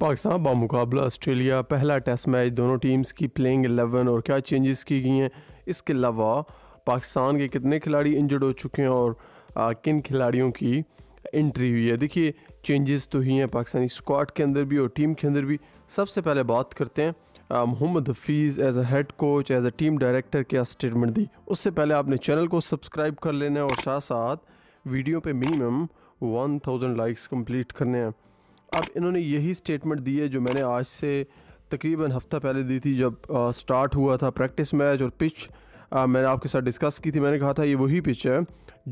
पाकिस्तान बामुकाबला ऑस्ट्रेलिया पहला test match दोनों टीम्स की प्लेइंग एलेवन और क्या चेंजेस की गई हैं इसके अलावा पाकिस्तान के कितने खिलाड़ी इंजर्ड हो चुके हैं और आ, किन खिलाड़ियों की एंट्री हुई है देखिए चेंजेस तो ही हैं पाकिस्तानी स्क्वाड के अंदर भी और टीम के अंदर भी सबसे पहले बात करते हैं Mohammad Hafeez as a head coach as a team director क्या स्टेटमेंट दी उससे पहले आपने चैनल को सब्सक्राइब कर लेना है और साथ साथ वीडियो पे मिनिमम 1000 लाइक्स कंप्लीट करने हैं अब इन्होंने यही स्टेटमेंट दी है जो मैंने आज से तकरीबन हफ़्ता पहले दी थी जब आ, स्टार्ट हुआ था प्रैक्टिस मैच और पिच आ, मैंने आपके साथ डिस्कस की थी मैंने कहा था ये वही पिच है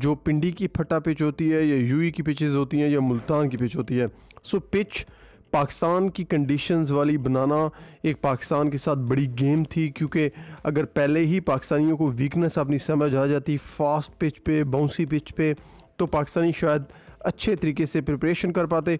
जो पिंडी की फटा पिच होती है या यूई की पिचेज़ होती हैं या मुल्तान की पिच होती है सो पिच पाकिस्तान की कंडीशंस वाली बनाना एक पाकिस्तान के साथ बड़ी गेम थी क्योंकि अगर पहले ही पाकिस्तानियों को वीकनेस अपनी समझ आ जाती फास्ट पिच पे बाउंसी पिच पे तो पाकिस्तानी शायद अच्छे तरीके से प्रिपरेशन कर पाते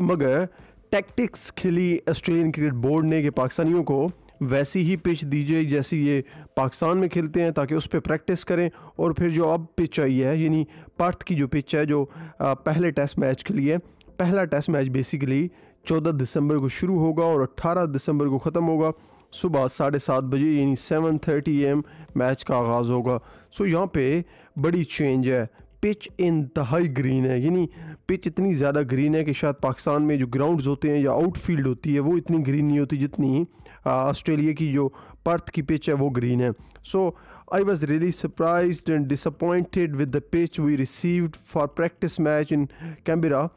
मगर टैक्टिक्स खिली ऑस्ट्रेलियन क्रिकेट बोर्ड ने कि पाकिस्तानियों को वैसी ही पिच दीजिए जैसी ये पाकिस्तान में खेलते हैं ताकि उस पर प्रैक्टिस करें और फिर जो अब पिच आई है यानी पर्थ की जो पिच है जो पहले टेस्ट मैच के लिए पहला टेस्ट मैच बेसिकली 14 दिसंबर को शुरू होगा और 18 दिसंबर को ख़त्म होगा सुबह साढ़े सात बजे यानी सेवन थर्टी एम मैच का आगाज़ होगा सो यहाँ पे बड़ी चेंज है पिच इंतहाई ग्रीन है यानी पिच इतनी ज़्यादा ग्रीन है कि शायद पाकिस्तान में जो ग्राउंड्स होते हैं या आउटफील्ड होती है वो इतनी ग्रीन नहीं होती जितनी ऑस्ट्रेलिया की जो पर्थ की पिच है वो ग्रीन है so I was really surprise and disappointed with the pitch we received for practice match in Canberra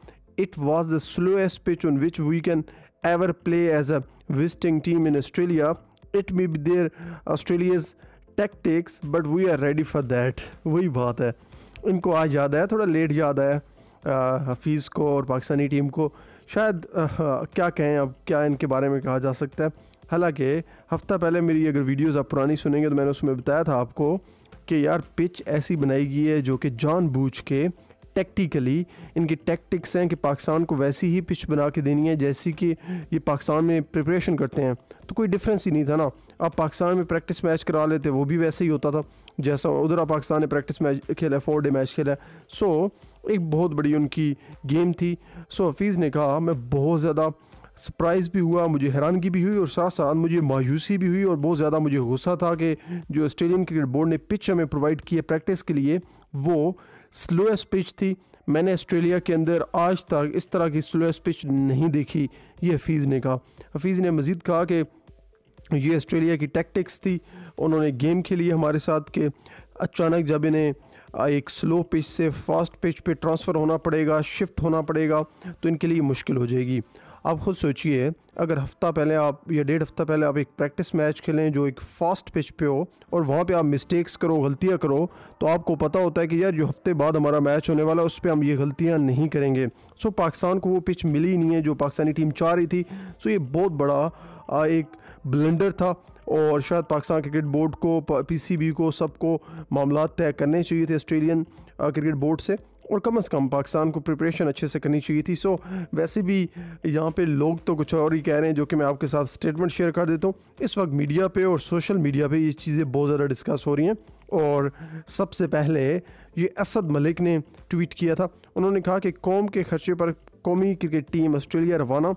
it was the slowest pitch on which we can ever play as a visiting team in Australia it may be their Australia's tactics but we are ready for that वही बात है इनको आज याद आया थोड़ा late याद आया हफीज़ को और पाकिस्तानी टीम को शायद आ, क्या कहें अब क्या इनके बारे में कहा जा सकता है हालांकि हफ्ता पहले मेरी अगर वीडियोस आप पुरानी सुनेंगे तो मैंने उसमें बताया था आपको कि यार पिच ऐसी बनाई गई है जो कि जान बूझ के टेक्टिकली इनकी टैक्टिक्स हैं कि पाकिस्तान को वैसी ही पिच बना के देनी है जैसी कि ये पाकिस्तान में प्रिपरेशन करते हैं तो कोई डिफरेंस ही नहीं था ना आप पाकिस्तान में प्रैक्टिस मैच करा लेते वो भी वैसे ही होता था जैसा उधर पाकिस्तान ने प्रैक्टिस मैच खेला है फोर डे मैच खेला है सो एक बहुत बड़ी उनकी गेम थी सो हफीज़ ने कहा मैं बहुत ज़्यादा सरप्राइज़ भी हुआ मुझे हैरानगी भी हुई और साथ साथ मुझे मायूसी भी हुई और बहुत ज़्यादा मुझे गुस्सा था कि जो ऑस्ट्रेलियन क्रिकेट बोर्ड ने पिच हमें प्रोवाइड की है प्रैक्टिस के लिए वो स्लोएस्ट पिच थी मैंने ऑस्ट्रेलिया के अंदर आज तक इस तरह की स्लोएस्ट पिच नहीं देखी ये हफीज़ ने कहा हफीज़ ने मज़ीद कहा कि ये ऑस्ट्रेलिया की टैक्टिक्स थी उन्होंने गेम खेली हमारे साथ के अचानक जब इन्हें एक स्लो पिच से फास्ट पिच पे ट्रांसफ़र होना पड़ेगा शिफ्ट होना पड़ेगा तो इनके लिए मुश्किल हो जाएगी आप खुद सोचिए अगर हफ्ता पहले आप या डेढ़ हफ्ता पहले आप एक प्रैक्टिस मैच खेलें जो एक फास्ट पिच पे हो और वहाँ पे आप मिस्टेक्स करो गलतियाँ करो तो आपको पता होता है कि यार जो हफ्ते बाद हमारा मैच होने वाला है उस पर हम ये गलतियाँ नहीं करेंगे सो पाकिस्तान को वो पिच मिली नहीं है जो पाकिस्तानी टीम चाह रही थी सो ये बहुत बड़ा एक ब्लेंडर था और शायद पाकिस्तान क्रिकेट बोर्ड को पीसीबी को सबको मामला तय करने चाहिए थे ऑस्ट्रेलियन क्रिकेट बोर्ड से और कम से कम पाकिस्तान को प्रिपरेशन अच्छे से करनी चाहिए थी सो वैसे भी यहाँ पे लोग तो कुछ और ही कह रहे हैं जो कि मैं आपके साथ स्टेटमेंट शेयर कर देता हूँ इस वक्त मीडिया पे और सोशल मीडिया पे ये चीज़ें बहुत ज़्यादा डिस्कस हो रही हैं और सबसे पहले ये असद मलिक ने ट्वीट किया था उन्होंने कहा कि कौम के खर्चे पर कौमी क्रिकेट टीम ऑस्ट्रेलिया रवाना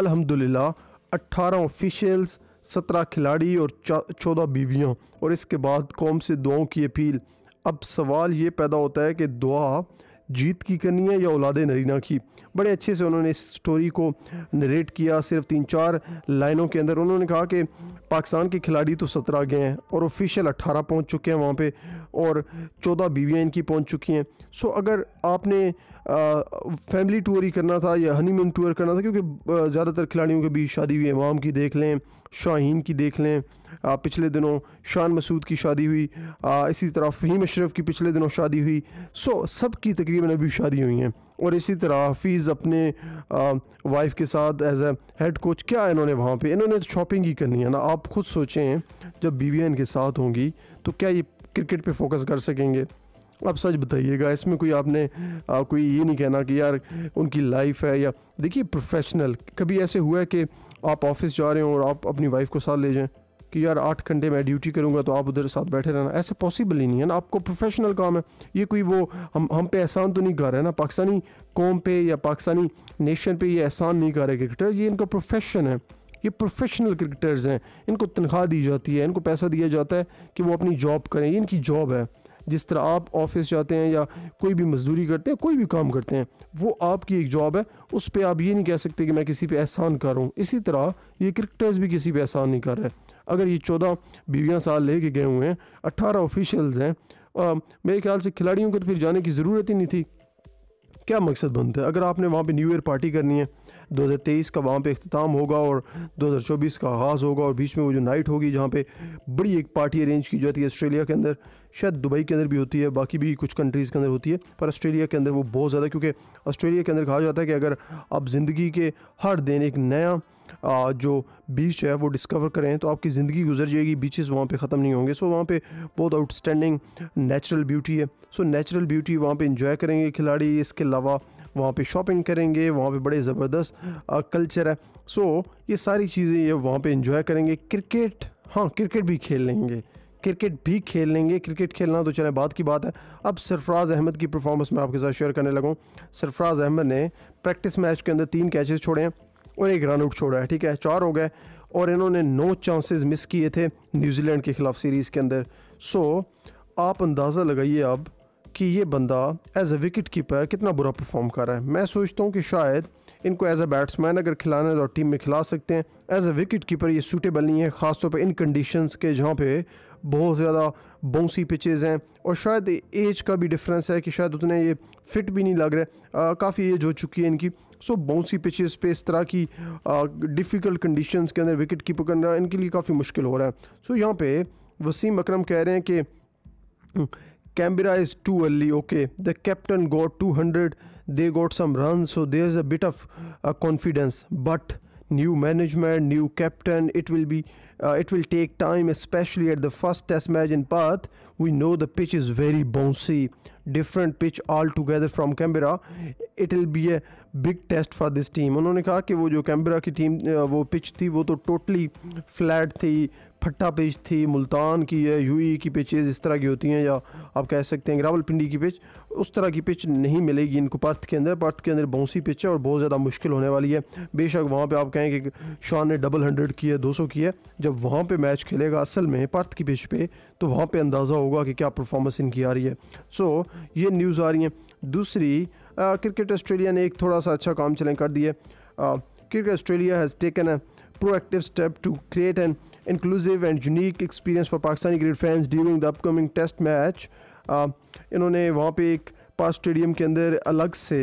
अलहमदिल्ला अट्ठारह ऑफिशल्स सत्रह खिलाड़ी और चौदह बीवियाँ और इसके बाद कौम से दुआओं की अपील अब सवाल ये पैदा होता है कि दुआ जीत की करनी है या औलाद नरीना की बड़े अच्छे से उन्होंने इस स्टोरी को नरेट किया सिर्फ तीन चार लाइनों के अंदर उन्होंने कहा कि पाकिस्तान के खिलाड़ी तो सत्रह गए हैं और ऑफिशियल अट्ठारह पहुंच चुके हैं वहाँ पे और चौदह बीवियाँ इनकी पहुंच चुकी हैं सो अगर आपने फैमिली टूर ही करना था या हनीमून टूर करना था क्योंकि ज़्यादातर खिलाड़ियों के बीच शादी हुई इमाम की देख लें शाहीन की देख लें आ, पिछले दिनों शान मसूद की शादी हुई आ, इसी तरह फ़हीम अशरफ की पिछले दिनों शादी हुई सो सब की तकरीबन अभी शादी हुई हैं और इसी तरह हफीज़ अपने वाइफ के साथ एज ए हेड कोच क्या इन्होंने वहाँ पे इन्होंने तो शॉपिंग ही करनी है ना आप खुद सोचें जब बीवियाँ इनके साथ होंगी तो क्या ये क्रिकेट पे फोकस कर सकेंगे आप सच बताइएगा इसमें कोई आपने आ, कोई ये नहीं कहना कि यार उनकी लाइफ है या देखिए प्रोफेशनल कभी ऐसे हुआ है कि आप ऑफिस जा रहे हो और आप अपनी वाइफ को साथ ले जाएं कि यार आठ घंटे मैं ड्यूटी करूँगा तो आप उधर साथ बैठे रहना ऐसे पॉसिबल ही नहीं है ना आपको प्रोफेशनल काम है ये कोई वो हम हम पे एहसान तो नहीं कर रहे हैं ना पाकिस्तानी कौम पे या पाकिस्तानी नेशन पे ये एहसान नहीं कर रहे क्रिकेटर ये इनका प्रोफेशन है ये प्रोफेशनल क्रिकेटर्स हैं इनको तनख्वाह दी जाती है इनको पैसा दिया जाता है कि वो अपनी जॉब करें ये इनकी जॉब है जिस तरह आप ऑफिस जाते हैं या कोई भी मजदूरी करते हैं कोई भी काम करते हैं वो आपकी एक जॉब है उस पर आप ये नहीं कह सकते कि मैं किसी पर एहसान कर रहा हूँ इसी तरह ये क्रिकेटर्स भी किसी पर एहसान नहीं कर रहे अगर ये चौदह बीवियाँ साल ले गए हुए हैं अट्ठारह ऑफिशल्स हैं आ, मेरे ख्याल से खिलाड़ियों को तो फिर जाने की ज़रूरत ही नहीं थी क्या मकसद बनता है अगर आपने वहाँ पर न्यू ईयर पार्टी करनी है दो हज़ार तेईस का वहाँ पे अख्ताम होगा और दो हज़ार चौबीस का आगाज़ होगा और बीच में वो जो नाइट होगी जहाँ पे बड़ी एक पार्टी अरेंज की जाती है ऑस्ट्रेलिया के अंदर शायद दुबई के अंदर भी होती है बाकी भी कुछ कंट्रीज़ के अंदर होती है पर ऑस्ट्रेलिया के अंदर वो बहुत ज़्यादा क्योंकि ऑस्ट्रेलिया के अंदर कहा जाता है कि अगर आप ज़िंदगी के हर दिन एक नया आ, जो बीच है वो डिस्कवर करें तो आपकी ज़िंदगी गुजर जाएगी बीचेस वहाँ पे ख़त्म नहीं होंगे सो वहाँ पे बहुत आउटस्टैंडिंग नेचुरल ब्यूटी है सो नेचुरल ब्यूटी वहाँ पे इंजॉय करेंगे खिलाड़ी इसके अलावा वहाँ पे शॉपिंग करेंगे वहाँ पे बड़े ज़बरदस्त कल्चर है सो ये सारी चीज़ें ये वहाँ पे इंजॉय करेंगे क्रिकेट हाँ क्रिकेट भी खेल लेंगे क्रिकेट भी खेल लेंगे क्रिकेट खेलना तो चले बात की बात है अब सरफराज अहमद की परफॉर्मेंस मैं आपके साथ शेयर करने लगूँ सरफराज अहमद ने प्रैक्टिस मैच के अंदर तीन कैचेस छोड़े हैं और एक रन आउट छोड़ा है ठीक है चार हो गए और इन्होंने नौ चांसेस मिस किए थे न्यूजीलैंड के खिलाफ सीरीज़ के अंदर सो आप अंदाज़ा लगाइए अब कि ये बंदा एज ए विकेट कीपर कितना बुरा परफॉर्म कर रहा है मैं सोचता हूँ कि शायद इनको एज ए बैट्समैन अगर खिलाना है तो टीम में खिला सकते हैं एज ए विकेट कीपर ये सूटेबल नहीं है ख़ासतौर पर इन कंडीशन के जहाँ पे बहुत ज़्यादा बोंसी पिचेज़ हैं और शायद एज का भी डिफरेंस है कि शायद उतने ये फिट भी नहीं लग रहे काफ़ी एज हो चुकी है इनकी सो बाउंसी पिचेज़ पे इस तरह की डिफ़िकल्ट कंडीशन के अंदर विकेट कीपर करना इनके लिए काफ़ी मुश्किल हो रहा है सो यहाँ पे वसीम अक्रम कह रहे हैं कि Canberra is too early. Okay, the captain got 200. They got some runs, so there's a bit of uh, confidence. But new management, new captain, it will be, uh, it will take time, especially at the first Test match in Perth. We know the pitch is very bouncy, different pitch altogether from Canberra. It will be a big test for this team. उन्होंने कहा कि वो जो Canberra की team uh, वो pitch थी वो तो totally flat थी फट्टा पिच थी मुल्तान की है यूई की पिचेज इस तरह की होती हैं या आप कह सकते हैं रावल पिंडी की पिच उस तरह की पिच नहीं मिलेगी इनको पर्थ के अंदर पर्थ के अंदर बहुसी पिच है और बहुत ज़्यादा मुश्किल होने वाली है बेशक वहाँ पर आप कहें कि शान ने डबल हंड्रेड की है दो सौ की है जब वहाँ पर मैच खेलेगा असल में पर्थ की पिच पर तो वहाँ पर अंदाज़ा होगा कि क्या परफॉर्मेंस इनकी आ रही है सो ये न्यूज़ आ रही हैं दूसरी क्रिकेट ऑस्ट्रेलिया ने एक थोड़ा सा अच्छा काम चलें कर दिया cricket Australia has taken proactive step to create an inclusive and unique experience for Pakistani cricket fans during the upcoming test match uh, इन्होंने वहाँ पे एक पास स्टेडियम के अंदर अलग से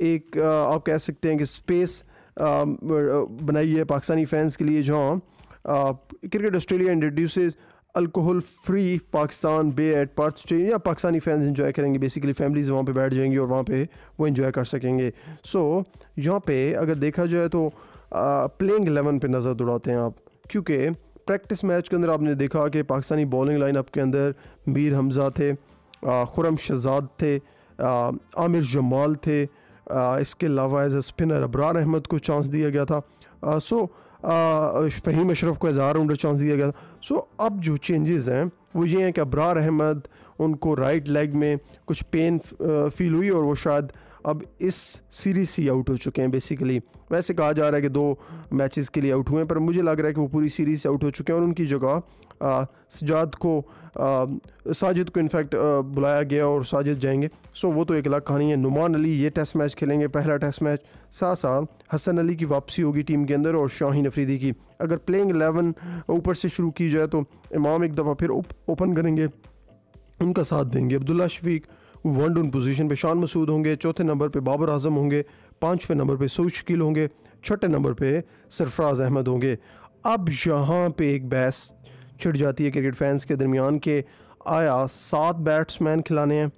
एक uh, आप कह सकते हैं कि स्पेस um, बनाई है पाकिस्तानी फैंस के लिए जहाँ cricket Australia introduces alcohol free Pakistan bay at Perth stadium या पाकिस्तानी फैंस इन्जॉय करेंगे बेसिकली फैमिलीज़ वहाँ पे बैठ जाएंगी और वहाँ पे वो इन्जॉय कर सकेंगे सो so, यहाँ पे अगर देखा जाए तो प्लेइंग एलेवन पे नज़र दौड़ाते हैं आप क्योंकि प्रैक्टिस मैच के अंदर आपने देखा कि पाकिस्तानी बॉलिंग लाइनअप के अंदर मीर हमज़ा थे खुरम शहजाद थे आमिर जमाल थे आ, इसके अलावा as a spinner Abrar Ahmed को चांस दिया गया था आ, सो फ़हीम अशरफ को एज राउंडर चांस दिया गया था सो अब जो चेंजेस हैं वो ये हैं कि अबरार अहमद उनको राइट लेग में कुछ पेन फील हुई और वो शायद अब इस सीरीज़ से आउट हो चुके हैं बेसिकली वैसे कहा जा रहा है कि दो मैचेस के लिए आउट हुए हैं पर मुझे लग रहा है कि वो पूरी सीरीज़ से आउट हो चुके हैं और उनकी जगह सजाद को आ, साजिद को इनफैक्ट बुलाया गया और साजिद जाएंगे सो वो तो एक अलग कहानी है नुमान अली ये टेस्ट मैच खेलेंगे पहला टेस्ट मैच साथ साथ हसन अली की वापसी होगी टीम के अंदर और शाहीन अफरीदी की अगर प्लेइंग एलेवन ऊपर से शुरू की जाए तो इमाम एक दफ़ा फिर ओपन करेंगे उनका साथ देंगे Abdullah Shafique one down position पे शान मसूद होंगे चौथे नंबर पे बाबर आजम होंगे पाँचवें नंबर पे सऊ शकील होंगे छठे नंबर पे सरफराज अहमद होंगे अब यहाँ पे एक बहस छिड़ जाती है क्रिकेट फैंस के दरमियान के आया सात बैट्समैन खिलाने हैं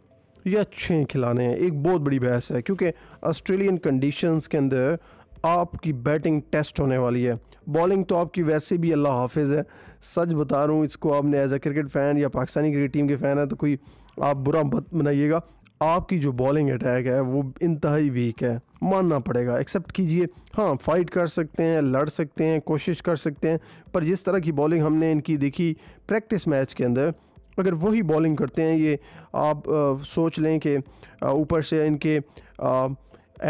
या छः खिलाने हैं एक बहुत बड़ी बहस है क्योंकि ऑस्ट्रेलियन कंडीशनस के अंदर आपकी बैटिंग टेस्ट होने वाली है बॉलिंग तो आपकी वैसे भी अल्लाह हाफिज़ है सच बता रहा हूँ इसको आपने एज ए क्रिकेट फ़ैन या पाकिस्तानी क्रिकेट टीम के फ़ैन है तो कोई आप बुरा मत बनाइएगा आपकी जो बॉलिंग अटैक है वो इंतहाई वीक है मानना पड़ेगा एक्सेप्ट कीजिए हाँ फाइट कर सकते हैं लड़ सकते हैं कोशिश कर सकते हैं पर जिस तरह की बॉलिंग हमने इनकी देखी प्रैक्टिस मैच के अंदर अगर वही बॉलिंग करते हैं ये आप आ, सोच लें कि ऊपर से इनके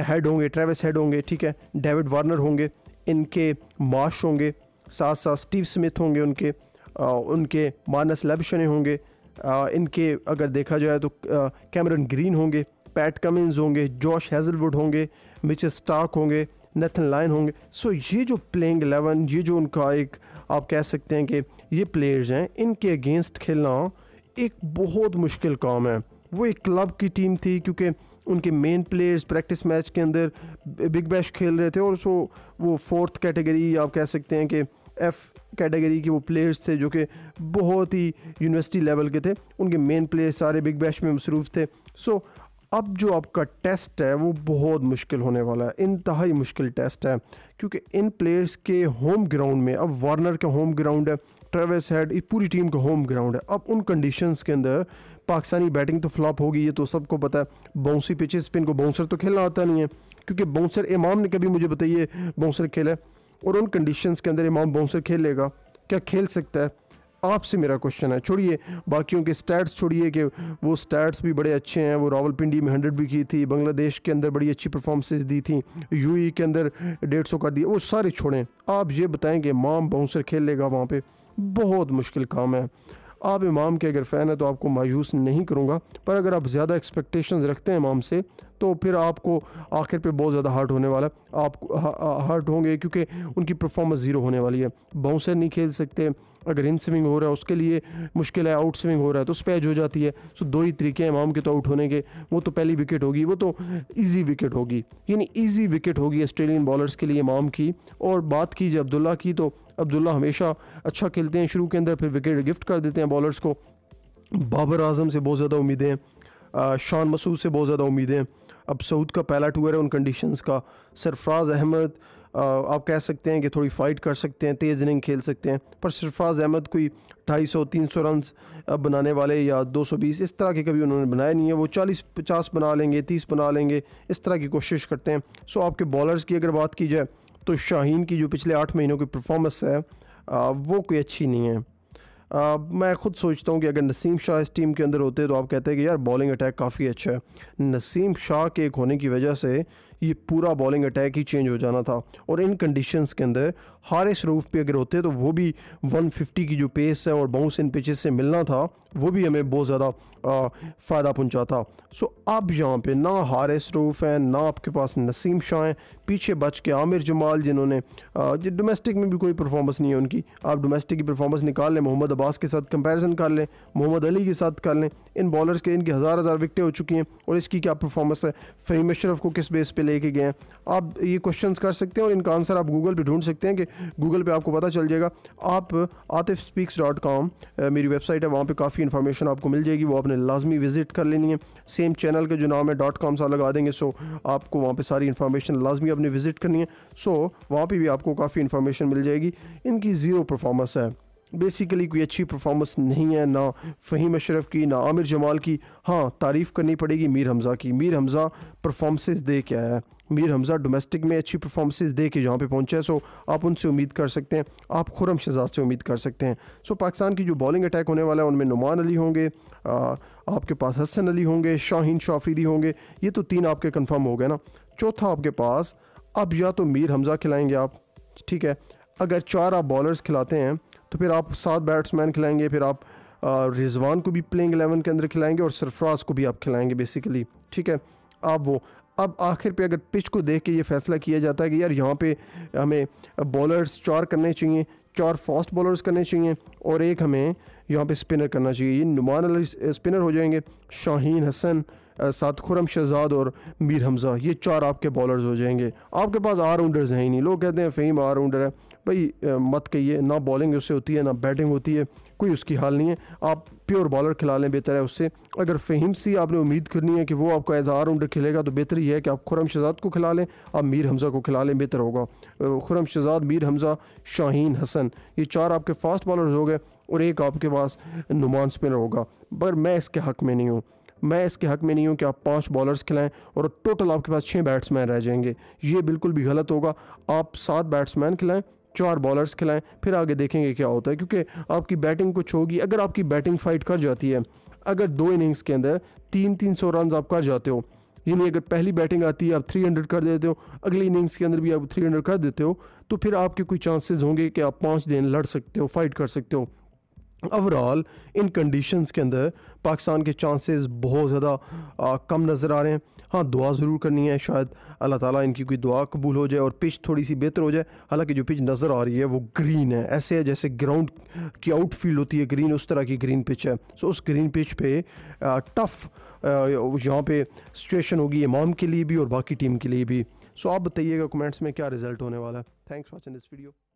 हेड होंगे ट्रेविस हेड होंगे ठीक है डेविड वार्नर होंगे इनके मार्श होंगे साथ साथ स्टीव स्मिथ होंगे उनके आ, उनके मानस लबशने होंगे इनके अगर देखा जाए तो कैमरन ग्रीन होंगे पैट कमिंस होंगे जॉश हेजलवुड होंगे मिच स्टार्क होंगे नथन लाइन होंगे सो ये जो प्लेइंग एलेवन ये जो उनका एक आप कह सकते हैं कि ये प्लेयर्स हैं इनके अगेंस्ट खेलना एक बहुत मुश्किल काम है वो एक क्लब की टीम थी क्योंकि उनके मेन प्लेयर्स प्रैक्टिस मैच के अंदर बिग बैश खेल रहे थे और सो वो फोर्थ कैटेगरी आप कह सकते हैं कि एफ कैटेगरी के वो प्लेयर्स थे जो कि बहुत ही यूनिवर्सिटी लेवल के थे उनके मेन प्लेयर्स सारे बिग बैश में मसरूफ़ थे सो अब जो आपका टेस्ट है वो बहुत मुश्किल होने वाला है इंतहाई मुश्किल टेस्ट है क्योंकि इन प्लेयर्स के होम ग्राउंड में अब वार्नर का होम ग्राउंड है ट्रेवस हेड इस पूरी टीम का होम ग्राउंड है अब उन कंडीशंस के अंदर पाकिस्तानी बैटिंग तो फ्लॉप होगी ये तो सबको पता है बाउंसी पिचेस पे इनको बाउंसर तो खेलना आता नहीं है क्योंकि बाउंसर इमाम ने कभी मुझे बताइए बाउंसर खेला है और उन कंडीशंस के अंदर इमाम बाउंसर खेलेगा क्या खेल सकता है आपसे मेरा क्वेश्चन है छोड़िए बाकियों के स्टैट्स छोड़िए कि वो स्टैट्स भी बड़े अच्छे हैं वो रावलपिंडी में हंड्रेड भी की थी बांग्लादेश के अंदर बड़ी अच्छी परफॉर्मेंसेस दी थी यूई e के अंदर डेढ़ सौ कर दिए वो सारे छोड़ें आप ये बताएं कि इमाम बाउंसर खेल लेगा वहाँ पर बहुत मुश्किल काम है आप इमाम के अगर फ़ैन हैं तो आपको मायूस नहीं करूँगा पर अगर आप ज़्यादा एक्सपेक्टेशन रखते हैं इमाम से तो फिर आपको आखिर पे बहुत ज़्यादा हर्ट होने वाला आप हर्ट होंगे क्योंकि उनकी परफॉर्मेंस ज़ीरो होने वाली है बाउंसर नहीं खेल सकते अगर इन स्विंग हो रहा है उसके लिए मुश्किल है आउट स्विंग हो रहा है तो स्पैच हो जाती है सो दो ही तरीके हैं इमाम के तो आउट होने के वो तो पहली विकेट होगी वो तो ईजी विकेट होगी यानी ईजी विकेट होगी ऑस्ट्रेलियन बॉलर्स के लिए इमाम की और बात की जब अब्दुल्ला की तो अब्दुल्ला हमेशा अच्छा खेलते हैं शुरू के अंदर फिर विकेट गिफ्ट कर देते हैं बॉलर्स को बाबर आजम से बहुत ज़्यादा उम्मीदें शान मसूद से बहुत ज़्यादा उम्मीदें हैं अब सऊद का पहला टूर है उन कंडीशंस का सरफराज अहमद आप कह सकते हैं कि थोड़ी फाइट कर सकते हैं तेज़ इनिंग खेल सकते हैं पर सरफराज अहमद कोई ढाई सौ तीन सौ रन बनाने वाले या दो सौ बीस इस तरह के कभी उन्होंने बनाए नहीं है वो चालीस पचास बना लेंगे तीस बना लेंगे इस तरह की कोशिश करते हैं सो आपके बॉलर्स की अगर बात की जाए तो शाहीन की जो पिछले आठ महीनों की परफॉर्मेंस है वो कोई अच्छी नहीं है आ, मैं खुद सोचता हूँ कि अगर नसीम शाह इस टीम के अंदर होते तो आप कहते हैं कि यार बॉलिंग अटैक काफ़ी अच्छा है नसीम शाह के एक होने की वजह से ये पूरा बॉलिंग अटैक ही चेंज हो जाना था और इन कंडीशंस के अंदर हारिस रूफ पे अगर होते तो वो भी 150 की जो पेस है और बाउंस इन पिचेस से मिलना था वो भी हमें बहुत ज़्यादा फ़ायदा पहुंचाता सो अब यहाँ पे ना हारिस रूफ हैं ना आपके पास नसीम शाह हैं पीछे बच के आमिर जमाल जिन्होंने डोमेस्टिक में भी कोई परफॉर्मेंस नहीं है उनकी आप डोमेस्टिक की परफॉर्मेंस निकाल लें मोहम्मद अब्बास के साथ कंपेरिजन कर लें मोहम्मद अली के साथ कर लें इन बॉलर्स के इनकी हज़ार हज़ार विकटें हो चुकी हैं और इसकी क्या परफॉर्मेंस है फहीम अशरफ को किस बेस पर लेके गए हैं आप ये क्वेश्चन कर सकते हैं और इनका आंसर आप गूगल पर ढूंढ सकते हैं कि गूगल पे आपको पता चल जाएगा आप आतिफ स्पीक्स डॉट कॉम मेरी वेबसाइट है वहाँ पे काफ़ी इन्फॉर्मेशन आपको मिल जाएगी वो आपने लाजमी विजिट कर लेनी है सेम चैनल का जो नाम है डॉट कॉम सा लगा देंगे सो आपको वहाँ पर सारी इन्फॉर्मेशन लाजमी आपने विजिट करनी है सो वहाँ पर भी आपको काफ़ी इन्फॉर्मेशन मिल जाएगी इनकी ज़ीरो परफॉर्मेंस है बेसिकली कोई अच्छी परफॉर्मेंस नहीं है ना फ़हीम अशरफ की ना आमिर जमाल की हाँ तारीफ़ करनी पड़ेगी मीर हमज़ा की मीर हमज़ा परफॉर्मेंसेस दे के आया है मीर हमज़ा डोमेस्टिक में अच्छी परफॉर्मेंसेस दे के जहाँ पे पहुँचा है सो आप उनसे उम्मीद कर सकते हैं आप खुरम शहजाद से उम्मीद कर सकते हैं सो पाकिस्तान की जो बॉलिंग अटैक होने वाला है उनमें नुमान अली होंगे आ, आपके पास हसन अली होंगे शाहीन शाफरीदी होंगे ये तो तीन आपके कन्फर्म हो गए ना चौथा आपके पास अब या तो मीर हमज़ा खिलाएँगे आप ठीक है अगर चार आप बॉलर्स खिलाते हैं तो फिर आप सात बैट्समैन खिलाएंगे फिर आप रिजवान को भी प्लेइंग एलेवन के अंदर खिलाएंगे और सरफराज को भी आप खिलाएंगे बेसिकली ठीक है आप वो अब आखिर पे अगर पिच को देख के ये फैसला किया जाता है कि यार यहाँ पे हमें बॉलर्स चार करने चाहिए चार फास्ट बॉलर्स करने चाहिए और एक हमें यहाँ पे स्पिनर करना चाहिए ये नुमान अली स्पिनर हो जाएंगे शाहीन हसन साथ खुरम शहजाद और मीर हमज़ा ये चार आपके बॉलर्स हो जाएंगे आपके पास आल राउंडर्स हैं ही नहीं लोग कहते हैं फ़हीम आल राउंडर है भाई मत कहिए ना बॉलिंग उससे होती है ना बैटिंग होती है कोई उसकी हाल नहीं है आप प्योर बॉलर खिला लें बेहतर है उससे अगर फ़हीम सी आपने उम्मीद करनी है कि वो आपको एज आल राउंडर खिलेगा तो बेहतर ही है कि आप खुरम शहजाद को खिला लें आप मीर हमज़ा को खिला लें बेहतर होगा खुरम शहजाद मीर हमज़ा शाहीन हसन ये चार आपके फास्ट बॉलर्स हो गए और एक आपके पास नुमान स्पिनर होगा पर मैं इसके हक में नहीं हूँ मैं इसके हक में नहीं हूँ कि आप पाँच बॉलर्स खिलाएं और टोटल आपके पास छः बैट्समैन रह जाएंगे ये बिल्कुल भी गलत होगा आप सात बैट्समैन खिलाएं चार बॉलर्स खिलाएं फिर आगे देखेंगे क्या होता है क्योंकि आपकी बैटिंग कुछ होगी अगर आपकी बैटिंग फाइट कर जाती है अगर दो इनिंग्स के अंदर तीन तीन सौ रन आप कर जाते हो यानी अगर पहली बैटिंग आती है आप 300 कर देते हो अगली इनिंग्स के अंदर भी आप 300 कर देते हो तो फिर आपके कोई चांसेस होंगे कि आप पाँच दिन लड़ सकते हो फाइट कर सकते हो ओवरऑल इन कंडीशंस के अंदर पाकिस्तान के चांसेस बहुत ज़्यादा कम नज़र आ रहे हैं हाँ दुआ ज़रूर करनी है शायद अल्लाह ताला इनकी कोई दुआ कबूल हो जाए और पिच थोड़ी सी बेहतर हो जाए हालांकि जो पिच नज़र आ रही है वो ग्रीन है ऐसे है जैसे ग्राउंड की आउटफील्ड होती है ग्रीन उस तरह की ग्रीन पिच है सो उस ग्रीन पिच पे टफ़ यहाँ पे सिचुएशन होगी इमाम के लिए भी और बाकी टीम के लिए भी सो आप बताइएगा कमेंट्स में क्या रिजल्ट होने वाला है थैंक्स वॉचिंग दिस वीडियो